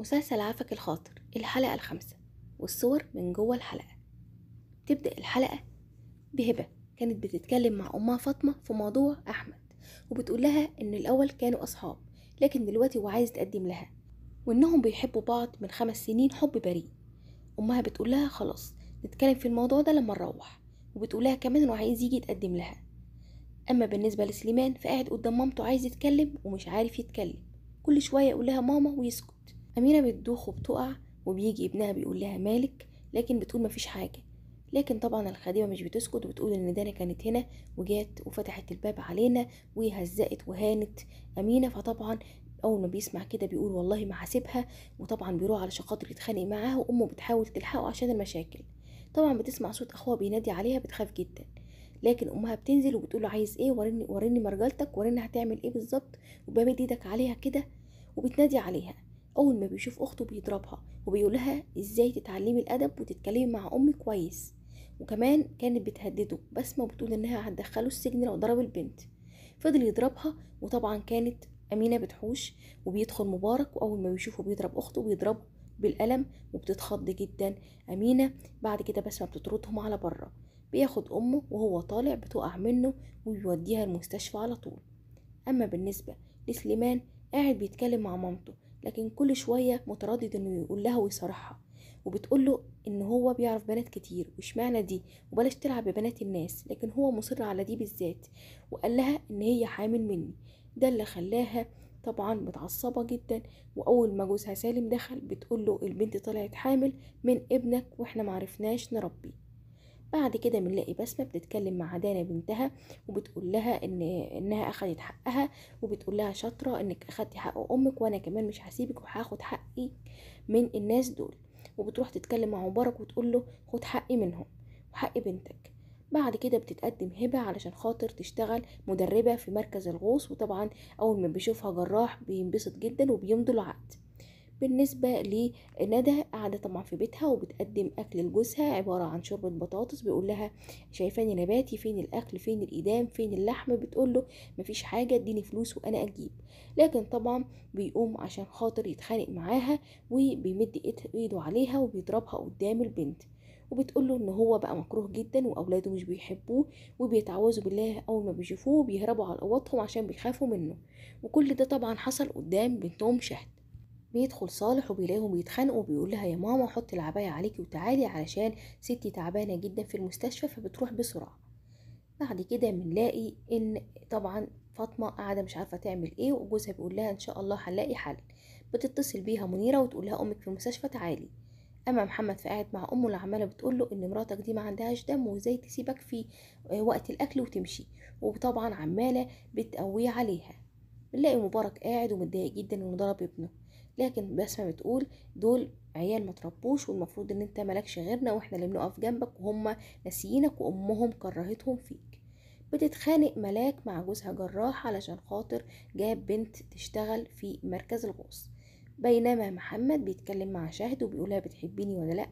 مسلسل عافك الخاطر الحلقة الخامسة والصور من جوه الحلقة تبدأ الحلقة بهبة كانت بتتكلم مع أمها فاطمة في موضوع أحمد وبتقول لها إن الأول كانوا أصحاب لكن دلوقتي هو عايز يتقدم لها وإنهم بيحبوا بعض من خمس سنين حب بريء أمها بتقول لها خلاص نتكلم في الموضوع ده لما نروح وبتقول لها كمان إنه عايز يجي يتقدم لها أما بالنسبة لسليمان فقاعد قدام مامته عايز يتكلم ومش عارف يتكلم كل شوية يقول لها ماما ويسكت أميرة بتدوخ وبتقع وبيجي ابنها بيقول لها مالك لكن بتقول مفيش حاجة لكن طبعا الخادمة مش بتسكت وبتقول إن دانا كانت هنا وجات وفتحت الباب علينا وهزقت وهانت أمينة فطبعا أول ما بيسمع كده بيقول والله ما هسيبها وطبعا بيروح علشان خاطر يتخانق معاها وأمه بتحاول تلحقه عشان المشاكل طبعا بتسمع صوت أخوها بينادي عليها بتخاف جدا لكن امها بتنزل وبتقول له عايز ايه وريني وريني مرجلتك وريني هتعمل ايه بالظبط وبمد ايدك عليها كده وبتنادي عليها اول ما بيشوف اخته بيضربها وبيقولها ازاي تتعلمي الادب وتتكلمي مع امي كويس وكمان كانت بتهدده بسمه بتقول انها هتدخله السجن لو ضرب البنت فضل يضربها وطبعا كانت امينه بتحوش وبيدخل مبارك واول ما بيشوفه بيضرب اخته بيضربه بالقلم وبتتخض جدا امينه بعد كده بسمه بتطردهم على بره بياخد امه وهو طالع بتقع منه وبيوديها المستشفى على طول اما بالنسبه لسليمان قاعد بيتكلم مع مامته لكن كل شوية متردد انه يقول لها ويصارحها وبتقول له ان هو بيعرف بنات كتير واشمعنى دي وبلاش تلعب ببنات الناس لكن هو مصر على دي بالذات وقال لها ان هي حامل مني ده اللي خلاها طبعا متعصبة جدا وأول ما جوزها سالم دخل بتقول له البنت طلعت حامل من ابنك واحنا معرفناش نربيه بعد كده بنلاقي بسمه بتتكلم مع دانا بنتها وبتقول لها ان انها اخذت حقها وبتقول لها شاطره انك اخدتي حق امك وانا كمان مش هسيبك وهاخد حقي من الناس دول وبتروح تتكلم مع مبارك وتقول له خد حقي منهم وحق بنتك بعد كده بتتقدم هبة علشان خاطر تشتغل مدربة في مركز الغوص وطبعا أول ما بيشوفها جراح بينبسط جدا وبيمضي العقد بالنسبة لندى قاعدة طبعا في بيتها وبتقدم أكل لجوزها عبارة عن شوربة بطاطس بيقول لها شايفاني نباتي فين الأكل فين الإدام فين اللحم بتقول له مفيش حاجة اديني فلوس وأنا أجيب لكن طبعا بيقوم عشان خاطر يتخانق معاها وبيمد إيده عليها وبيضربها قدام البنت وبتقول له ان هو بقى مكروه جدا واولاده مش بيحبوه وبيتعوذوا بالله اول ما بيشوفوه بيهربوا على اوضتهم عشان بيخافوا منه وكل ده طبعا حصل قدام بنتهم شهد بيدخل صالح وبيلاقيهم بيتخانقوا وبيقول لها يا ماما حط العباية عليكي وتعالي علشان ستي تعبانة جدا في المستشفى فبتروح بسرعة بعد كده بنلاقي ان طبعا فاطمة قاعدة مش عارفة تعمل ايه وجوزها بيقول لها ان شاء الله هنلاقي حل بتتصل بيها منيرة وتقول لها امك في المستشفى تعالي اما محمد فقاعد مع امه اللي عماله بتقول له ان مراتك دي ما عندهاش دم وازاي تسيبك في وقت الاكل وتمشي وطبعا عماله بتقويه عليها بنلاقي مبارك قاعد ومتضايق جدا انه ضرب ابنه لكن بسمة بتقول دول عيال ما تربوش والمفروض ان انت مالكش غيرنا واحنا اللي بنقف جنبك وهم ناسيينك وامهم كرهتهم فيك بتتخانق ملاك مع جوزها جراح علشان خاطر جاب بنت تشتغل في مركز الغوص بينما محمد بيتكلم مع شهد وبيقولها بتحبيني ولا لا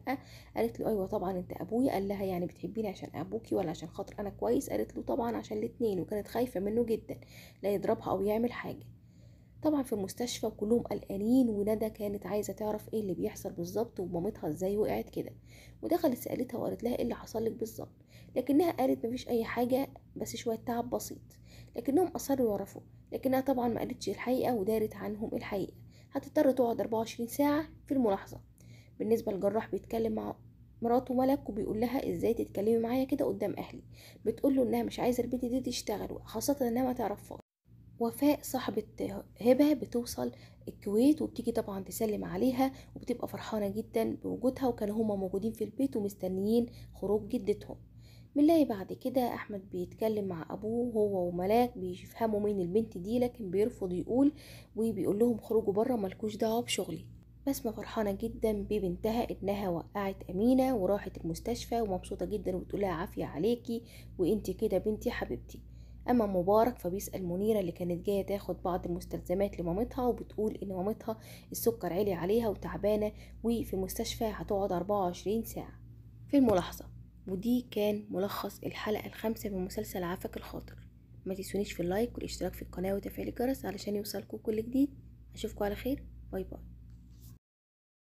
قالت له ايوه طبعا انت ابويا قال لها يعني بتحبيني عشان ابوكي ولا عشان خاطر انا كويس قالت له طبعا عشان الاتنين وكانت خايفه منه جدا لا يضربها او يعمل حاجه طبعا في المستشفى وكلهم قلقانين وندى كانت عايزه تعرف ايه اللي بيحصل بالظبط ومامتها ازاي وقعت كده ودخلت سالتها وقالت لها ايه اللي حصل لك بالظبط لكنها قالت مفيش اي حاجه بس شويه تعب بسيط لكنهم اصروا يعرفوا لكنها طبعا ما قالتش الحقيقه ودارت عنهم الحقيقه هتضطر تقعد 24 ساعه في الملاحظه بالنسبه للجراح بيتكلم مع مراته ملك وبيقول لها ازاي تتكلمي معايا كده قدام اهلي بتقول له انها مش عايزه البنت دي تشتغل خاصه انها ما تعرفش وفاء صاحبة هبة بتوصل الكويت وبتيجي طبعا تسلم عليها وبتبقى فرحانة جدا بوجودها وكانوا هما موجودين في البيت ومستنيين خروج جدتهم بنلاقي بعد كده أحمد بيتكلم مع أبوه هو وملاك بيفهموا مين البنت دي لكن بيرفض يقول وبيقول لهم خرجوا بره ملكوش دعوة بشغلي بسمة فرحانة جدا ببنتها إنها وقعت أمينة وراحت المستشفى ومبسوطة جدا وبتقولها عافية عليكي وإنتي كده بنتي حبيبتي أما مبارك فبيسأل منيرة اللي كانت جاية تاخد بعض المستلزمات لمامتها وبتقول إن مامتها السكر عالي عليها وتعبانة وفي مستشفى هتقعد 24 ساعة في الملاحظة ودي كان ملخص الحلقة الخامسة من مسلسل عافك الخاطر ما تنسونيش في اللايك والاشتراك في القناة وتفعيل الجرس علشان يوصلكم كل جديد أشوفكم على خير باي باي